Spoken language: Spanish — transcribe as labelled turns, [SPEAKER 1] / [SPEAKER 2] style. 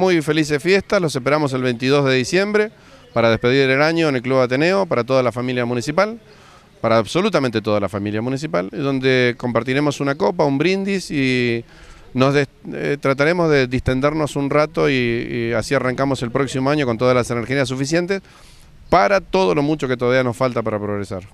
[SPEAKER 1] muy felices fiestas, los esperamos el 22 de diciembre para despedir el año en el Club Ateneo, para toda la familia municipal, para absolutamente toda la familia municipal, donde compartiremos una copa, un brindis y nos eh, trataremos de distendernos un rato y, así arrancamos el próximo año con todas las energías suficientes para todo lo mucho que todavía nos falta para progresar.